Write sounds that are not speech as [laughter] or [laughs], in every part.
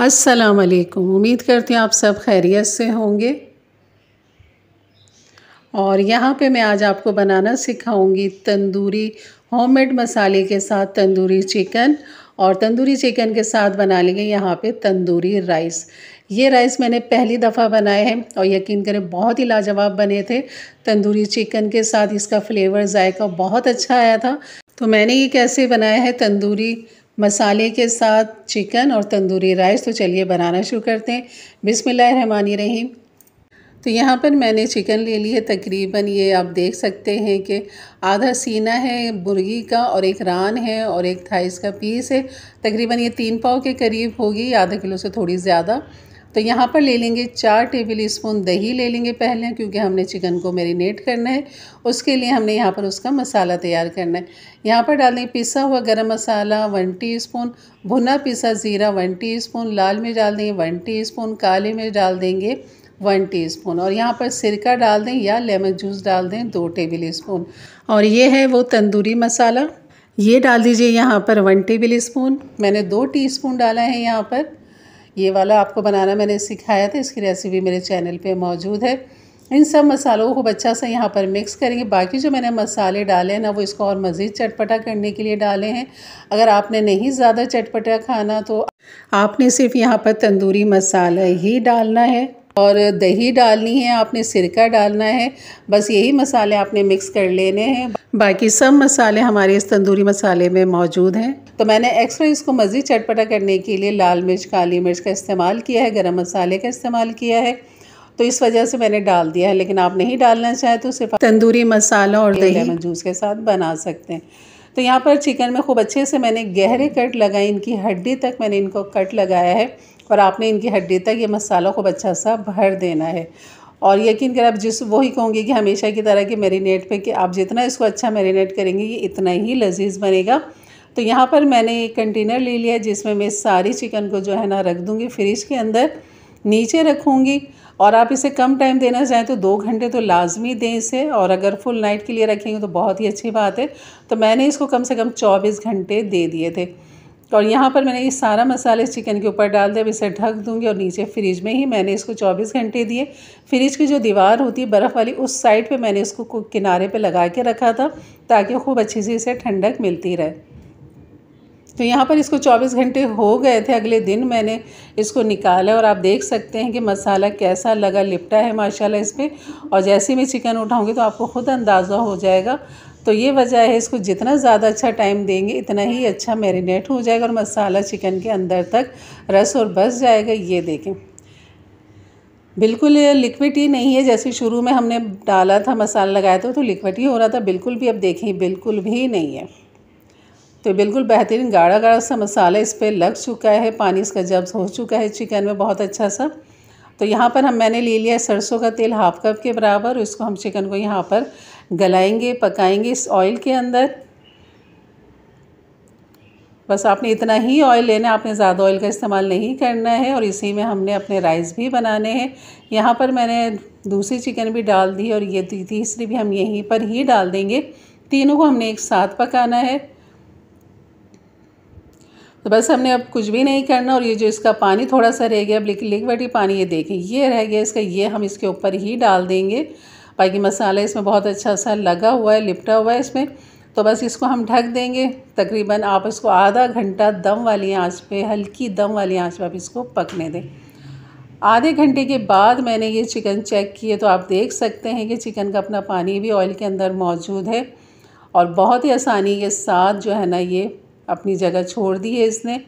अस्सलाम वालेकुम उम्मीद करती हूँ आप सब खैरियत से होंगे और यहाँ पे मैं आज आपको बनाना सिखाऊंगी तंदूरी होममेड मसाले के साथ तंदूरी चिकन और तंदूरी चिकन के साथ बना लेंगे यहाँ पे तंदूरी राइस ये राइस मैंने पहली दफ़ा बनाए हैं और यकीन करें बहुत ही लाजवाब बने थे तंदूरी चिकन के साथ इसका फ्लेवर जायका बहुत अच्छा आया था तो मैंने ये कैसे बनाया है तंदूरी मसाले के साथ चिकन और तंदूरी राइस तो चलिए बनाना शुरू करते हैं रहीम तो यहाँ पर मैंने चिकन ले ली है तकरीबन ये आप देख सकते हैं कि आधा सीना है मुर्गी का और एक रान है और एक थाइस का पीस है तकरीबन ये तीन पाव के करीब होगी आधा किलो से थोड़ी ज़्यादा तो यहाँ पर ले लेंगे चार टेबल स्पून दही ले लेंगे पहले क्योंकि हमने चिकन को मेरीनेट करना है उसके लिए हमने यहाँ पर उसका मसाला तैयार करना है यहाँ पर डालेंगे पिसा हुआ गरम मसाला वन टीस्पून भुना पिसा ज़ीरा वन टीस्पून लाल मिर्च डाल देंगे वन टीस्पून काली मिर्च डाल देंगे वन टीस्पून और यहाँ पर सिरका डाल दें या लेमन जूस डाल दें दो टेबल स्पून और ये है वो तंदूरी मसाला ये डाल दीजिए यहाँ पर वन टेबल स्पून मैंने दो स्पून डाला है यहाँ पर ये वाला आपको बनाना मैंने सिखाया था इसकी रेसिपी मेरे चैनल पे मौजूद है इन सब मसालों को अच्छा से यहाँ पर मिक्स करेंगे बाकी जो मैंने मसाले डाले हैं ना वो इसको और मज़ीद चटपटा करने के लिए डाले हैं अगर आपने नहीं ज़्यादा चटपटा खाना तो आपने सिर्फ यहाँ पर तंदूरी मसाला ही डालना है और दही डालनी है आपने सिरका डालना है बस यही मसाले आपने मिक्स कर लेने हैं बाकी सब मसाले हमारे इस तंदूरी मसाले में मौजूद हैं तो मैंने एक्स्ट्रा इसको मज़ीद चटपटा करने के लिए लाल मिर्च काली मिर्च का इस्तेमाल किया है गरम मसाले का इस्तेमाल किया है तो इस वजह से मैंने डाल दिया है लेकिन आप नहीं डालना चाहें तो सिर्फ तंदूरी मसाला और लेमन जूस के साथ बना सकते हैं तो यहाँ पर चिकन में खूब अच्छे से मैंने गहरे कट लगाए इनकी हड्डी तक मैंने इनको कट लगाया है और आपने इनकी हड्डी तक ये मसाला खूब अच्छा सा भर देना है और यकीन कर आप जिस वही कहूँगी कि हमेशा की तरह के मेरीनेट पे कि आप जितना इसको अच्छा मेरीनेट करेंगे ये इतना ही लजीज बनेगा तो यहाँ पर मैंने एक कंटेनर ले लिया जिसमें मैं सारी चिकन को जो है ना रख दूँगी फ्रिज के अंदर नीचे रखूँगी और आप इसे कम टाइम देना चाहें तो दो घंटे तो लाजमी दें इसे और अगर फुल नाइट के लिए रखेंगे तो बहुत ही अच्छी बात है तो मैंने इसको कम से कम चौबीस घंटे दे दिए थे और यहाँ पर मैंने ये सारा मसाले चिकन के ऊपर डाल दिया अब इसे ढक दूँगी और नीचे फ्रिज में ही मैंने इसको 24 घंटे दिए फ्रिज की जो दीवार होती है बर्फ़ वाली उस साइड पे मैंने इसको किनारे पे लगा के रखा था ताकि खूब अच्छी से इसे ठंडक मिलती रहे तो यहाँ पर इसको 24 घंटे हो गए थे अगले दिन मैंने इसको निकाला और आप देख सकते हैं कि मसाला कैसा लगा लिपटा है माशाल्लाह इस पर और जैसे मैं चिकन उठाऊँगी तो आपको ख़ुद अंदाज़ा हो जाएगा तो ये वजह है इसको जितना ज़्यादा अच्छा टाइम देंगे इतना ही अच्छा मेरीनेट हो जाएगा और मसाला चिकन के अंदर तक रस और बस जाएगा ये देखें बिल्कुल लिक्विड ही नहीं है जैसे शुरू में हमने डाला था मसाला लगाया था तो लिक्विड ही हो रहा था बिल्कुल भी अब देखें बिल्कुल भी नहीं है तो बिल्कुल बेहतरीन गाढ़ा गाढ़ा सा मसाला इस पर लग चुका है पानी इसका जब हो चुका है चिकन में बहुत अच्छा सा तो यहाँ पर हम मैंने ले लिया सरसों का तेल हाफ कप के बराबर इसको हम चिकन को यहाँ पर गलाएंगे पकाएंगे इस ऑयल के अंदर बस आपने इतना ही ऑयल लेना है आपने ज़्यादा ऑयल का इस्तेमाल नहीं करना है और इसी में हमने अपने राइस भी बनाने हैं यहाँ पर मैंने दूसरी चिकन भी डाल दी और ये तीसरी भी हम यहीं पर ही डाल देंगे तीनों को हमने एक साथ पकाना है तो बस हमने अब कुछ भी नहीं करना और ये जो इसका पानी थोड़ा सा रह गया अब लिक्विड पानी ये देखें ये रह गया इसका ये हम इसके ऊपर ही डाल देंगे बाकी मसाला इसमें बहुत अच्छा सा लगा हुआ है लिपटा हुआ है इसमें तो बस इसको हम ढक देंगे तकरीबन आप इसको आधा घंटा दम वाली आँच पे हल्की दम वाली आँच पर आप इसको पकने दें आधे घंटे के बाद मैंने ये चिकन चेक किए तो आप देख सकते हैं कि चिकन का अपना पानी भी ऑयल के अंदर मौजूद है और बहुत ही आसानी के साथ जो है ना ये अपनी जगह छोड़ दी है इसने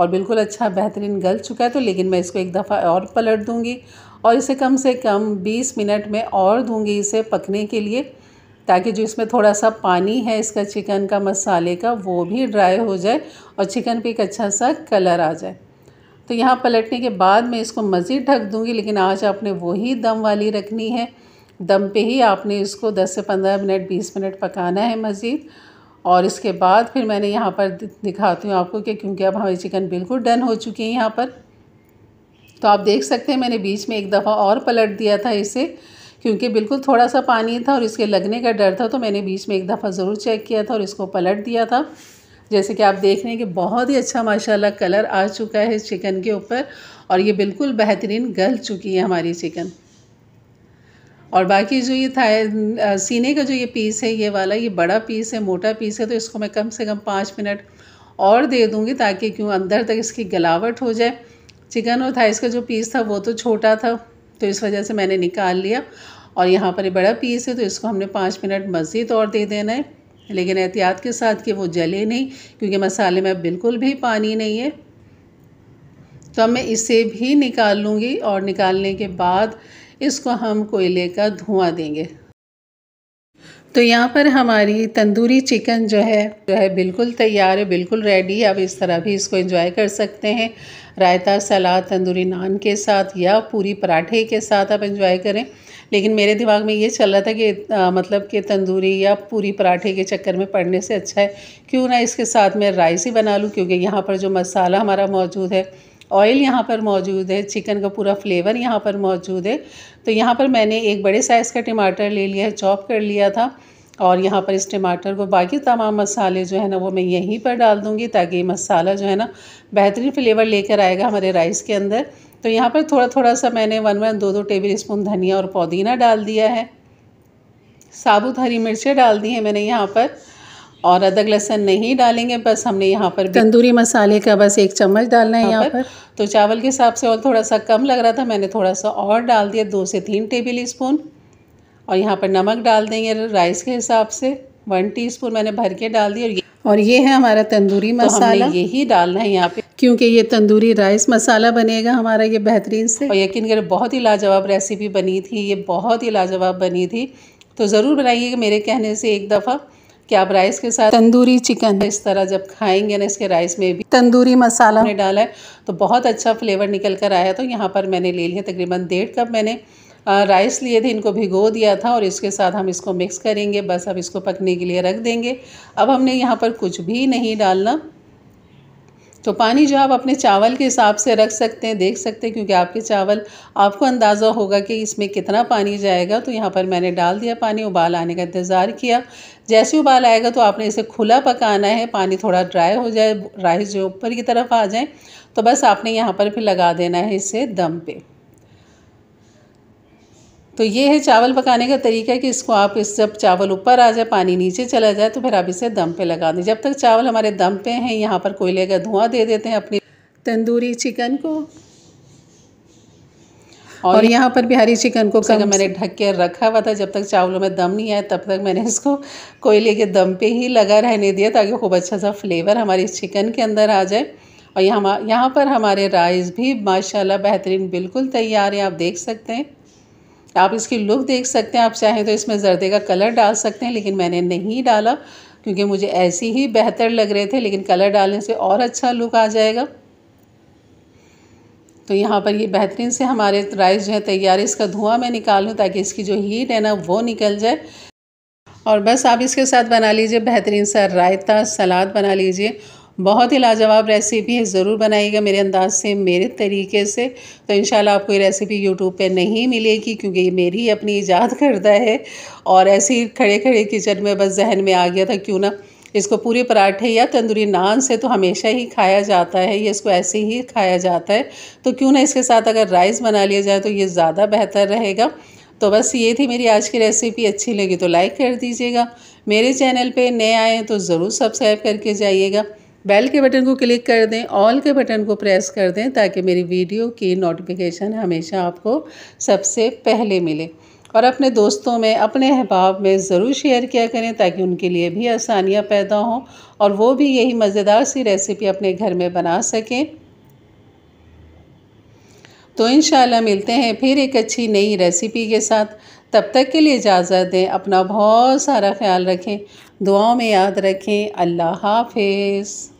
और बिल्कुल अच्छा बेहतरीन गल चुका है तो लेकिन मैं इसको एक दफ़ा और पलट दूँगी और इसे कम से कम 20 मिनट में और दूँगी इसे पकने के लिए ताकि जो इसमें थोड़ा सा पानी है इसका चिकन का मसाले का वो भी ड्राई हो जाए और चिकन पर एक अच्छा सा कलर आ जाए तो यहाँ पलटने के बाद मैं इसको मज़ीद ढक दूँगी लेकिन आज आपने वही दम वाली रखनी है दम पे ही आपने इसको 10 से 15 मिनट 20 मिनट पकाना है मज़ीद और इसके बाद फिर मैंने यहाँ पर दिखाती हूँ आपको कि क्योंकि अब हमारी चिकन बिल्कुल डन हो चुकी है यहाँ पर तो आप देख सकते हैं मैंने बीच में एक दफ़ा और पलट दिया था इसे क्योंकि बिल्कुल थोड़ा सा पानी था और इसके लगने का डर था तो मैंने बीच में एक दफ़ा ज़रूर चेक किया था और इसको पलट दिया था जैसे कि आप देख रहे हैं कि बहुत ही अच्छा माशाल्लाह कलर आ चुका है इस चिकन के ऊपर और ये बिल्कुल बेहतरीन गल चुकी है हमारी चिकन और बाकी जो ये था सीने का जो ये पीस है ये वाला ये बड़ा पीस है मोटा पीस है तो इसको मैं कम से कम पाँच मिनट और दे दूँगी ताकि क्यों अंदर तक इसकी गलावट हो जाए चिकन और थाइस का जो पीस था वो तो छोटा था तो इस वजह से मैंने निकाल लिया और यहाँ पर ये बड़ा पीस है तो इसको हमने पाँच मिनट मज़ीद और दे देना है लेकिन एहतियात के साथ कि वो जले नहीं क्योंकि मसाले में बिल्कुल भी पानी नहीं है तो अब मैं इसे भी निकाल लूँगी और निकालने के बाद इसको हम कोयले का धुआं देंगे तो यहाँ पर हमारी तंदूरी चिकन जो है जो है बिल्कुल तैयार है बिल्कुल रेडी है आप इस तरह भी इसको एंजॉय कर सकते हैं रायता सलाद तंदूरी नान के साथ या पूरी पराठे के साथ आप एंजॉय करें लेकिन मेरे दिमाग में ये चल रहा था कि आ, मतलब कि तंदूरी या पूरी पराठे के चक्कर में पड़ने से अच्छा है क्यों ना इसके साथ मैं राइस ही बना लूँ क्योंकि यहाँ पर जो मसाला हमारा मौजूद है ऑयल यहाँ पर मौजूद है चिकन का पूरा फ्लेवर यहाँ पर मौजूद है तो यहाँ पर मैंने एक बड़े साइज़ का टमाटर ले लिया है चॉप कर लिया था और यहाँ पर इस टमाटर को बाकी तमाम मसाले जो है ना वो मैं यहीं पर डाल दूँगी ताकि मसाला जो है ना बेहतरीन फ्लेवर लेकर आएगा हमारे राइस के अंदर तो यहाँ पर थोड़ा थोड़ा सा मैंने वन वन दो दो टेबल स्पून धनिया और पुदीना डाल दिया है साबुत हरी मिर्चें डाल दी हैं मैंने यहाँ पर और अदरक लहसन नहीं डालेंगे बस हमने यहाँ पर तंदूरी मसाले का बस एक चम्मच डालना है यहाँ पर, पर तो चावल के हिसाब से और थोड़ा सा कम लग रहा था मैंने थोड़ा सा और डाल दिया दो से तीन टेबल स्पून और यहाँ पर नमक डाल देंगे राइस के हिसाब से वन टी मैंने भर के डाल दिया और ये और ये है हमारा तंदूरी तो मसाला तो यही डालना है यहाँ पे क्योंकि ये तंदूरी राइस मसाला बनेगा हमारा ये बेहतरीन से और यकीन करें बहुत ही लाजवाब रेसिपी बनी थी ये बहुत ही लाजवाब बनी थी तो ज़रूर बनाइएगा मेरे कहने से एक दफ़ा कि आप राइस के साथ तंदूरी चिकन इस तरह जब खाएंगे ना इसके राइस में भी तंदूरी मसाला मैंने डाला है तो बहुत अच्छा फ्लेवर निकल कर आया तो यहाँ पर मैंने ले लिया तकरीबन डेढ़ कप मैंने राइस लिए थे इनको भिगो दिया था और इसके साथ हम इसको मिक्स करेंगे बस अब इसको पकने के लिए रख देंगे अब हमने यहाँ पर कुछ भी नहीं डालना तो पानी जो आप अपने चावल के हिसाब से रख सकते हैं देख सकते हैं क्योंकि आपके चावल आपको अंदाज़ा होगा कि इसमें कितना पानी जाएगा तो यहाँ पर मैंने डाल दिया पानी उबाल आने का इंतज़ार किया जैसे उबाल आएगा तो आपने इसे खुला पकाना है पानी थोड़ा ड्राई हो जाए राइस जो ऊपर की तरफ आ जाए तो बस आपने यहाँ पर फिर लगा देना है इसे दम पे तो ये है चावल पकाने का तरीका कि इसको आप इस जब चावल ऊपर आ जाए पानी नीचे चला जाए तो फिर आप इसे दम पे लगा दें जब तक चावल हमारे दम पे हैं यहाँ पर कोयले का धुआं दे देते हैं अपनी तंदूरी चिकन को और, और यहाँ पर बिहारी चिकन को कम मैंने ढक के रखा हुआ था जब तक चावलों में दम नहीं आया तब तक मैंने इसको कोयले के दम पे ही लगा रहने दिया ताकि खूब अच्छा सा फ्लेवर हमारे चिकन के अंदर आ जाए और यहाँ यहाँ पर हमारे राइस भी माशाल्लाह बेहतरीन बिल्कुल तैयार है आप देख सकते हैं आप इसकी लुक देख सकते हैं आप चाहें तो इसमें जर्दे का कलर डाल सकते हैं लेकिन मैंने नहीं डाला क्योंकि मुझे ऐसे ही बेहतर लग रहे थे लेकिन कलर डालने से और अच्छा लुक आ जाएगा तो यहाँ पर ये बेहतरीन से हमारे राइस जो है तैयार इसका धुआं मैं निकाल लूँ ताकि इसकी जो हीट है ना वो निकल जाए और बस आप इसके साथ बना लीजिए बेहतरीन सा रायता सलाद बना लीजिए बहुत ही लाजवाब रेसिपी है ज़रूर बनाइएगा मेरे अंदाज से मेरे तरीके से तो इन आपको ये रेसिपी यूट्यूब पे नहीं मिलेगी क्योंकि ये मेरी अपनी ईजाद [laughs] करता है और ऐसे ही खड़े खड़े किचन में बस जहन में आ गया था क्यों ना इसको पूरे पराठे या तंदूरी नान से तो हमेशा ही खाया जाता है ये इसको ऐसे ही खाया जाता है तो क्यों ना इसके साथ अगर राइस बना लिया जाए तो ये ज़्यादा बेहतर रहेगा तो बस ये थी मेरी आज की रेसिपी अच्छी लगी तो लाइक कर दीजिएगा मेरे चैनल पे नए आए तो ज़रूर सब्सक्राइब करके जाइएगा बेल के बटन को क्लिक कर दें ऑल के बटन को प्रेस कर दें ताकि मेरी वीडियो की नोटिफिकेशन हमेशा आपको सबसे पहले मिले और अपने दोस्तों में अपने अहबाब में ज़रूर शेयर किया करें ताकि उनके लिए भी आसानियाँ पैदा हों और वो भी यही मज़ेदार सी रेसिपी अपने घर में बना सकें तो इन मिलते हैं फिर एक अच्छी नई रेसिपी के साथ तब तक के लिए इजाज़त दें अपना बहुत सारा ख्याल रखें दुआओं में याद रखें अल्लाह हाफिज़